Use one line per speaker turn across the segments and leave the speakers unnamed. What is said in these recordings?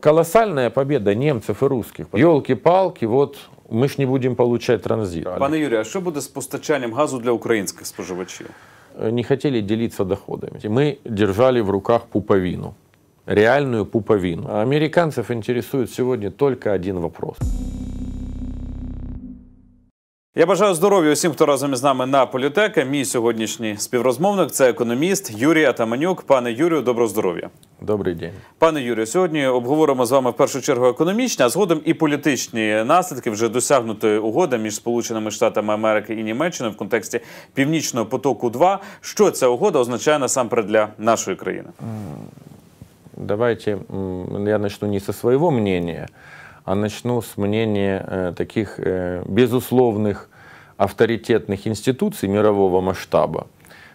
Колоссальная победа немцев и русских. Йолки-палки, Вот ми ж не будем получать транзит. Пане
Юрий, а что будет с постачанням газу для украинских споживачів?
Не хотели делиться доходами. Мы держали в руках пуповину, реальную пуповину. А Американцев интересует сегодня только один вопрос.
Я бажаю здоров'я усім, хто разом із нами на політека. Мій сьогоднішній співрозмовник це економіст Юрій Атаманюк. Пане Юрію, доброго здоров'я. Добрий день, пане Юрію. Сьогодні обговоримо з вами в першу чергу економічні, а згодом і політичні наслідки вже досягнутої угоди між Сполученими Штатами Америки і Німеччиною в контексті північного потоку. 2 що ця угода означає насамперед для нашої країни.
Давайте я начну не со своего мнения. а начну с мнения э, таких э, безусловных авторитетных институций мирового масштаба.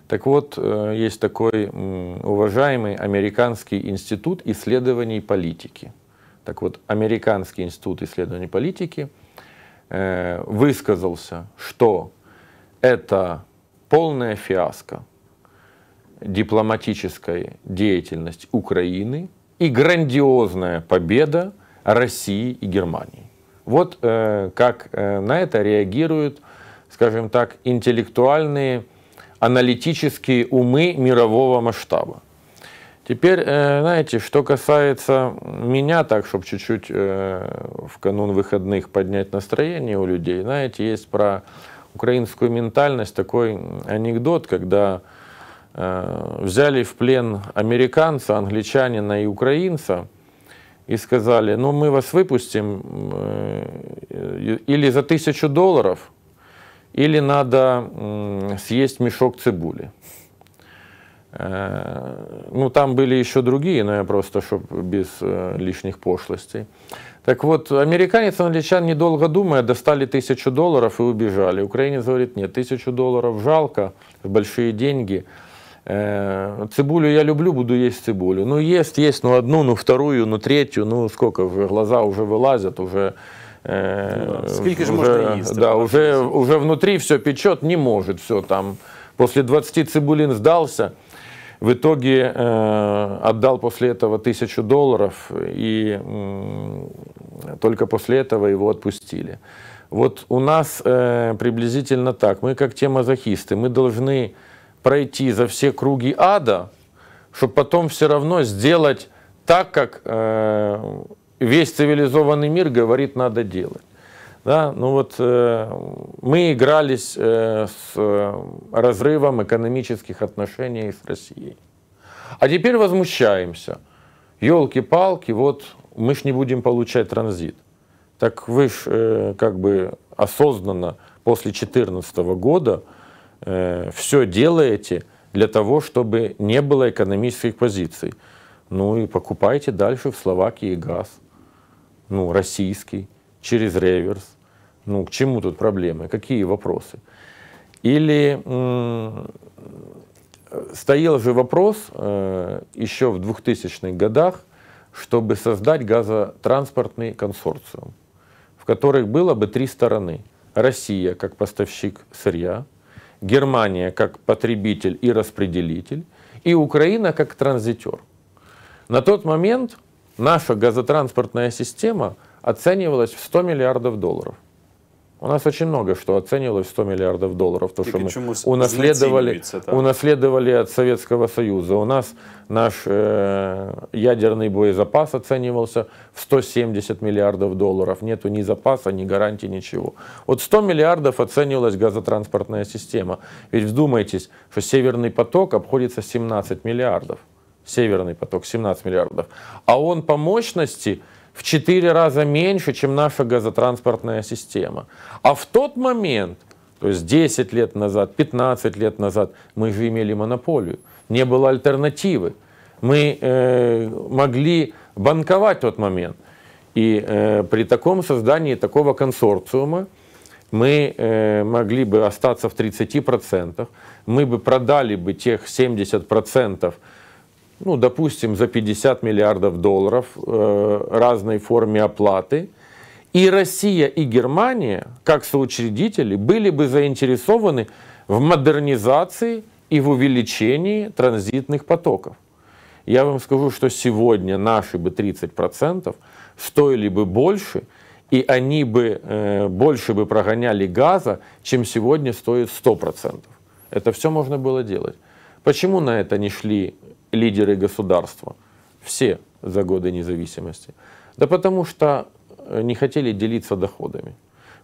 Так вот, э, есть такой уважаемый Американский институт исследований политики. Так вот, Американский институт исследований политики высказался, что это полная фиаско дипломатической деятельности Украины и грандиозная победа России и Германии. Вот э, как э, на это реагируют, скажем так, интеллектуальные, аналитические умы мирового масштаба. Теперь, э, знаете, что касается меня, так, чтобы чуть-чуть э, в канун выходных поднять настроение у людей, знаете, есть про украинскую ментальность такой анекдот, когда э, взяли в плен американца, англичанина и украинца – и сказали, ну мы вас выпустим э, э, или за тысячу долларов, или надо съесть мешок цибули. Э, ну, там были еще другие, но я просто, чтобы без лишних пошлостей. Так вот, американец, англичан, недолго думая, достали тысячу долларов и убежали. Украинец говорит, нет, тысячу долларов жалко, большие деньги – Цибулю я люблю, буду есть цибулю. Ну, есть, есть, ну, одну, ну, вторую, ну, третью, ну, сколько, уже глаза уже вылазят, уже... Э, ну да. Сколько же можно есть? Да, уже, уже внутри все печет, не может все там. После 20 цибулин сдался, в итоге э, отдал после этого тысячу долларов, и э, только после этого его отпустили. Вот у нас э, приблизительно так. Мы как те мазохисты, мы должны пройти за все круги ада, чтобы потом все равно сделать так, как э, весь цивилизованный мир говорит, надо делать. Да, ну вот э, мы игрались э, с э, разрывом экономических отношений с Россией. А теперь возмущаемся. Елки-палки, вот мы ж не будем получать транзит. Так вы ж э, как бы осознанно после 2014 года Э, все делаете для того, чтобы не было экономических позиций. Ну и покупайте дальше в Словакии газ, ну, российский, через реверс. Ну, к чему тут проблемы? Какие вопросы? Или стоял же вопрос э, еще в 2000-х годах, чтобы создать газотранспортный консорциум, в которых было бы три стороны. Россия как поставщик сырья, Германия как потребитель и распределитель, и Украина как транзитер. На тот момент наша газотранспортная система оценивалась в 100 миллиардов долларов – у нас очень много что оценивалось в 100 миллиардов долларов. То, что мы унаследовали, унаследовали от Советского Союза. У нас наш э, ядерный боезапас оценивался в 170 миллиардов долларов. Нету ни запаса, ни гарантии, ничего. Вот 100 миллиардов оценивалась газотранспортная система. Ведь вдумайтесь, что Северный поток обходится 17 миллиардов. Северный поток 17 миллиардов. А он по мощности в 4 раза меньше, чем наша газотранспортная система. А в тот момент, то есть 10 лет назад, 15 лет назад, мы же имели монополию, не было альтернативы. Мы э, могли банковать в тот момент. И э, при таком создании такого консорциума мы э, могли бы остаться в 30%, мы бы продали бы тех 70%, ну, допустим, за 50 миллиардов долларов э, разной форме оплаты. И Россия, и Германия, как соучредители, были бы заинтересованы в модернизации и в увеличении транзитных потоков. Я вам скажу, что сегодня наши бы 30% стоили бы больше, и они бы э, больше бы прогоняли газа, чем сегодня стоит 100%. Это все можно было делать. Почему на это не шли лидеры государства. Все за годы независимости. Да потому что э, не хотели делиться доходами.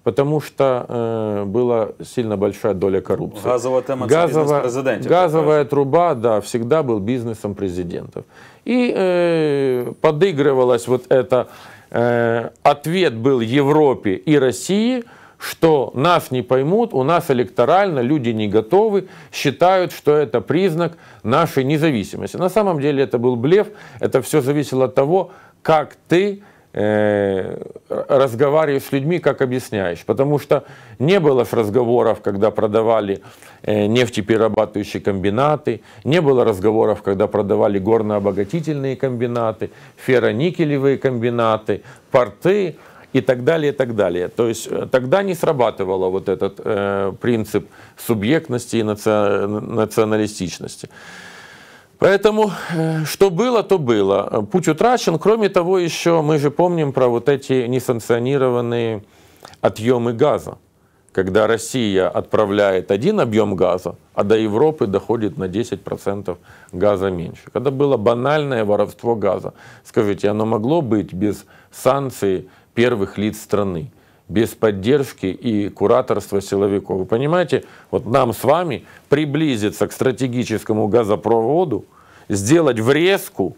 Потому что э, была сильно большая доля коррупции. Газовая тема Газова, президентов. Газовая труба, да, всегда был бизнесом президентов. И э, подыгрывалась вот это, э, ответ был Европе и России – что нас не поймут, у нас электорально люди не готовы, считают, что это признак нашей независимости. На самом деле это был блеф, это все зависело от того, как ты э, разговариваешь с людьми, как объясняешь. Потому что не было разговоров, когда продавали э, нефтеперерабатывающие комбинаты, не было разговоров, когда продавали горно-обогатительные комбинаты, ферроникелевые комбинаты, порты и так далее, и так далее. То есть э, тогда не срабатывало вот этот э, принцип субъектности и наци... националистичности. Поэтому, э, что было, то было. Путь утрачен. Кроме того, еще мы же помним про вот эти несанкционированные отъемы газа, когда Россия отправляет один объем газа, а до Европы доходит на 10% газа меньше. Когда было банальное воровство газа. Скажите, оно могло быть без санкций первых лиц страны без поддержки и кураторства силовиков. Вы понимаете, вот нам с вами приблизиться к стратегическому газопроводу, сделать врезку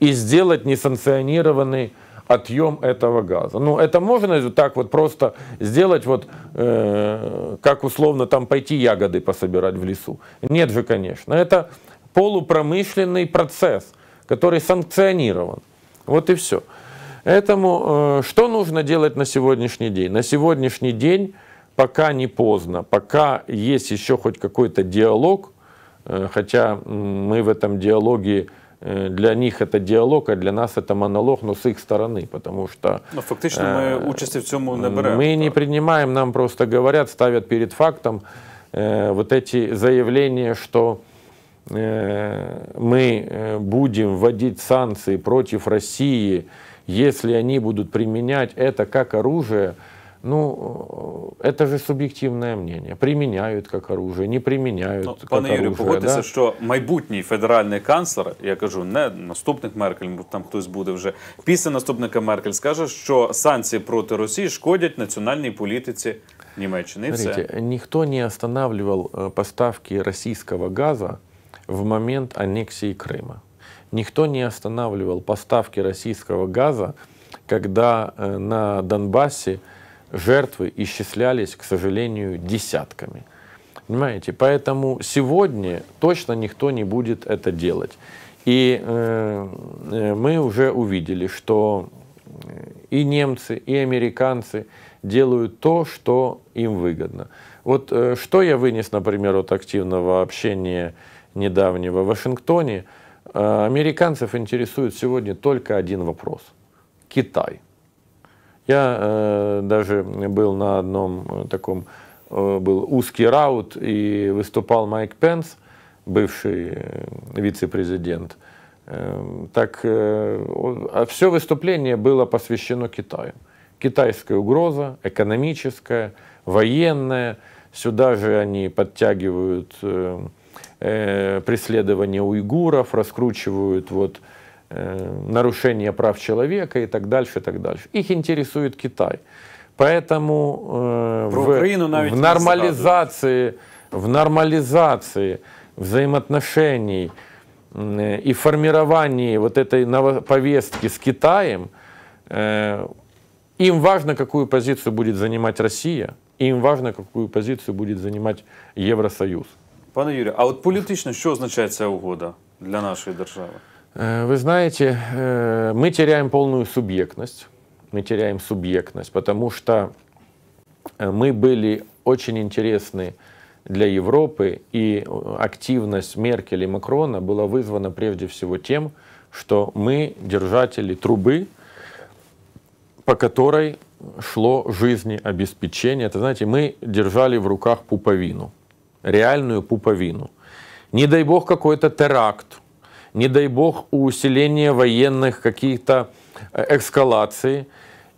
и сделать несанкционированный отъем этого газа. Ну, это можно так вот просто сделать, вот э, как условно там пойти ягоды пособирать в лесу. Нет же, конечно. Это полупромышленный процесс, который санкционирован. Вот и все. Поэтому э, что нужно делать на сегодняшний день? На сегодняшний день, пока не поздно, пока есть еще хоть какой-то диалог, э, хотя мы в этом диалоге э, для них это диалог, а для нас это монолог, но с их стороны, потому что...
Но фактично мы участи в цьому не беремо. Мы
не принимаем, нам просто говорят, ставят перед фактом вот эти заявления, что мы будем вводить санкции против России, если они будут применять это как оружие, ну, э, это же субъективное мнение. Применяют как оружие, не приміняють. Ну, пане як Юрію, погодьтеся, да?
что майбутній федеральный канцлер, я кажу, не наступник Меркель, там кто хтось будет уже, після наступника Меркель, скажет, что санкции против России шкодят национальной политике Німеччини. Смотрите,
никто не останавливал поставки российского газа в момент аннексии Крыма. Никто не останавливал поставки российского газа, когда э, на Донбассе жертвы исчислялись, к сожалению, десятками. Понимаете? Поэтому сегодня точно никто не будет это делать. И э, э мы уже увидели, что э, и немцы, и американцы делают то, что им выгодно. Вот э, что я вынес, например, от активного общения недавнего в Вашингтоне – Э, американцев интересует сегодня только один вопрос. Китай. Я э, даже был на одном э, таком, э, был узкий раут, и выступал Майк Пенс, бывший э, вице-президент. Э, так э, а все выступление было посвящено Китаю. Китайская угроза, экономическая, военная. Сюда же они подтягивают... Э, э, преследование уйгуров, раскручивают вот, э, нарушение прав человека и так дальше, и так дальше. Их интересует Китай. Поэтому э, в, в нормализации, в нормализации взаимоотношений э, и формировании вот этой повестки с Китаем им важно, какую позицию будет занимать Россия, и им важно, какую позицию будет занимать Евросоюз.
Пане Юрію, а от політично що означає ця угода для нашої держави?
Вы знаете, мы теряем полную субъектность. Мы теряем субъектность, потому что мы были очень интересны для Европы, и активность Меркель и Макрона была вызвана прежде всего тем, что мы держатели трубы, по которой шло жизнеобеспечение. Это, знаете, мы держали в руках пуповину – реальную пуповину. Не дай бог какой-то теракт, не дай бог усиление военных каких-то э, эскалаций,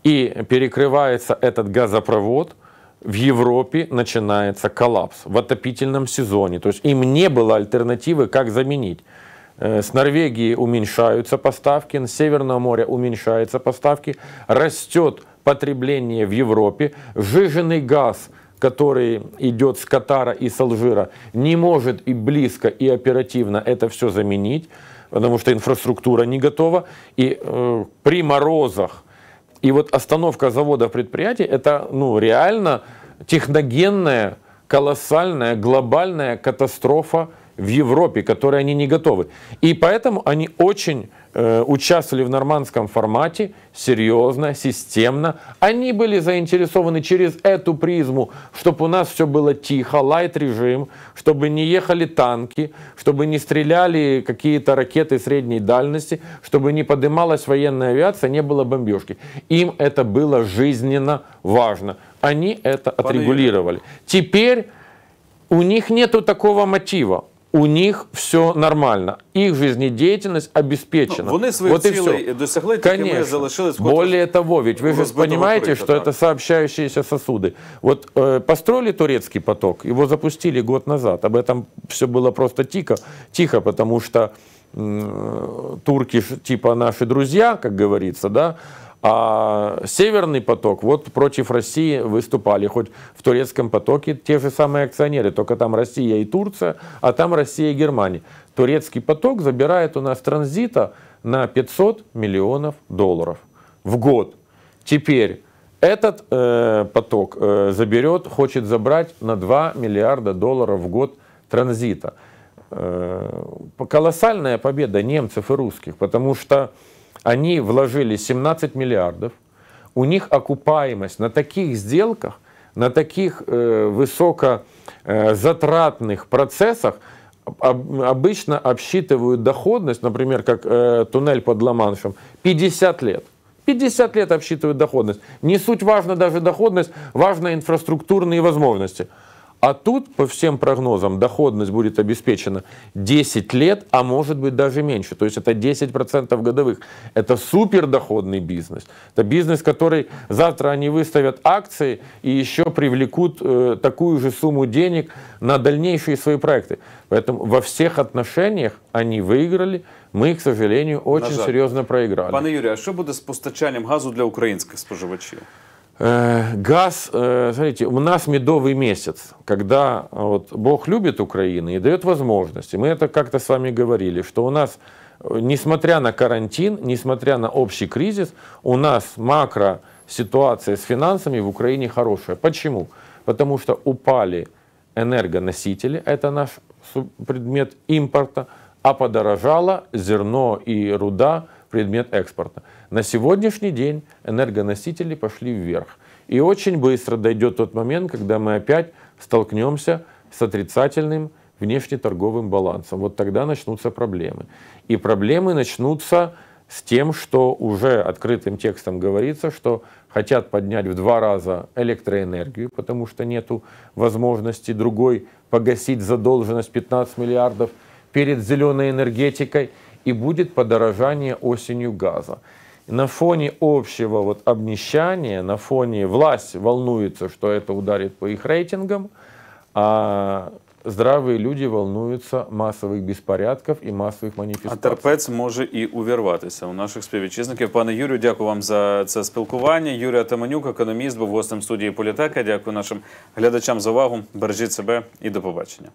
и перекрывается этот газопровод, в Европе начинается коллапс в отопительном сезоне. То есть им не было альтернативы, как заменить. Э, с Норвегии уменьшаются поставки, с Северного моря уменьшаются поставки, растет потребление в Европе, жиженный газ – который идет с Катара и с Алжира, не может и близко, и оперативно это все заменить, потому что инфраструктура не готова. И э, при морозах, и вот остановка завода предприятий, это ну, реально техногенная, колоссальная, глобальная катастрофа в Европе, которые они не готовы. И поэтому они очень э, участвовали в нормандском формате, серьезно, системно. Они были заинтересованы через эту призму, чтобы у нас все было тихо, лайт-режим, чтобы не ехали танки, чтобы не стреляли какие-то ракеты средней дальности, чтобы не поднималась военная авиация, не было бомбежки. Им это было жизненно важно. Они это отрегулировали. Теперь у них нету такого мотива у них все нормально, их жизнедеятельность обеспечена. Ну, вони свої вот цілі
досягли, Конечно.
Более того, ведь вы же понимаете, что так. это сообщающиеся сосуды. Вот э, построили турецкий поток, его запустили год назад. Об этом все было просто тихо, тихо, потому что э, турки типа наши друзья, как говорится, да, а Северный поток, вот против России выступали, хоть в турецком потоке те же самые акционеры, только там Россия и Турция, а там Россия и Германия. Турецкий поток забирает у нас транзита на 500 миллионов долларов в год. Теперь этот э, поток э, заберет, хочет забрать на 2 миллиарда долларов в год транзита. Э, колоссальная победа немцев и русских, потому что они вложили 17 миллиардов. У них окупаемость на таких сделках, на таких э, высокозатратных э, процессах обычно обсчитывают доходность, например, как э, туннель под ла 50 лет. 50 лет обсчитывают доходность. Не суть важна даже доходность, важны инфраструктурные возможности. А тут, по всем прогнозам, доходность будет обеспечена 10 лет, а может быть даже меньше. То есть это 10% годовых. Это супердоходный бизнес. Это бизнес, который завтра они выставят акции и еще привлекут э, такую же сумму денег на дальнейшие свои проекты. Поэтому во всех отношениях они выиграли. мы, к сожалению, очень серьезно проиграли. Пане
Юрий, а что будет с постачанням газу для украинских споживачів?
Э, газ, э, смотрите, у нас медовый месяц, когда э, вот Бог любит Украину и дает возможности. Мы это как-то с вами говорили, что у нас, несмотря на карантин, несмотря на общий кризис, у нас макро ситуация с финансами в Украине хорошая. Почему? Потому что упали энергоносители, это наш предмет импорта, а подорожало зерно и руда, предмет экспорта. На сегодняшний день энергоносители пошли вверх. И очень быстро дойдет тот момент, когда мы опять столкнемся с отрицательным внешнеторговым балансом. Вот тогда начнутся проблемы. И проблемы начнутся с тем, что уже открытым текстом говорится, что хотят поднять в два раза электроэнергию, потому что нет возможности другой погасить задолженность 15 миллиардов перед зеленой энергетикой, и будет подорожание осенью газа. на фоне общего вот обнищания, на фоне власть волнуется, что это ударит по их рейтингам, а здравые люди волнуються масових безпорядків і масових маніфестацій. А
терпець може і увірватися у наших співвітчизників. Пане Юрію, дякую вам за це спілкування. Юрій Атаманюк, економіст, був гостем студії Політека. Дякую нашим глядачам за увагу. Бережіть себе і до побачення.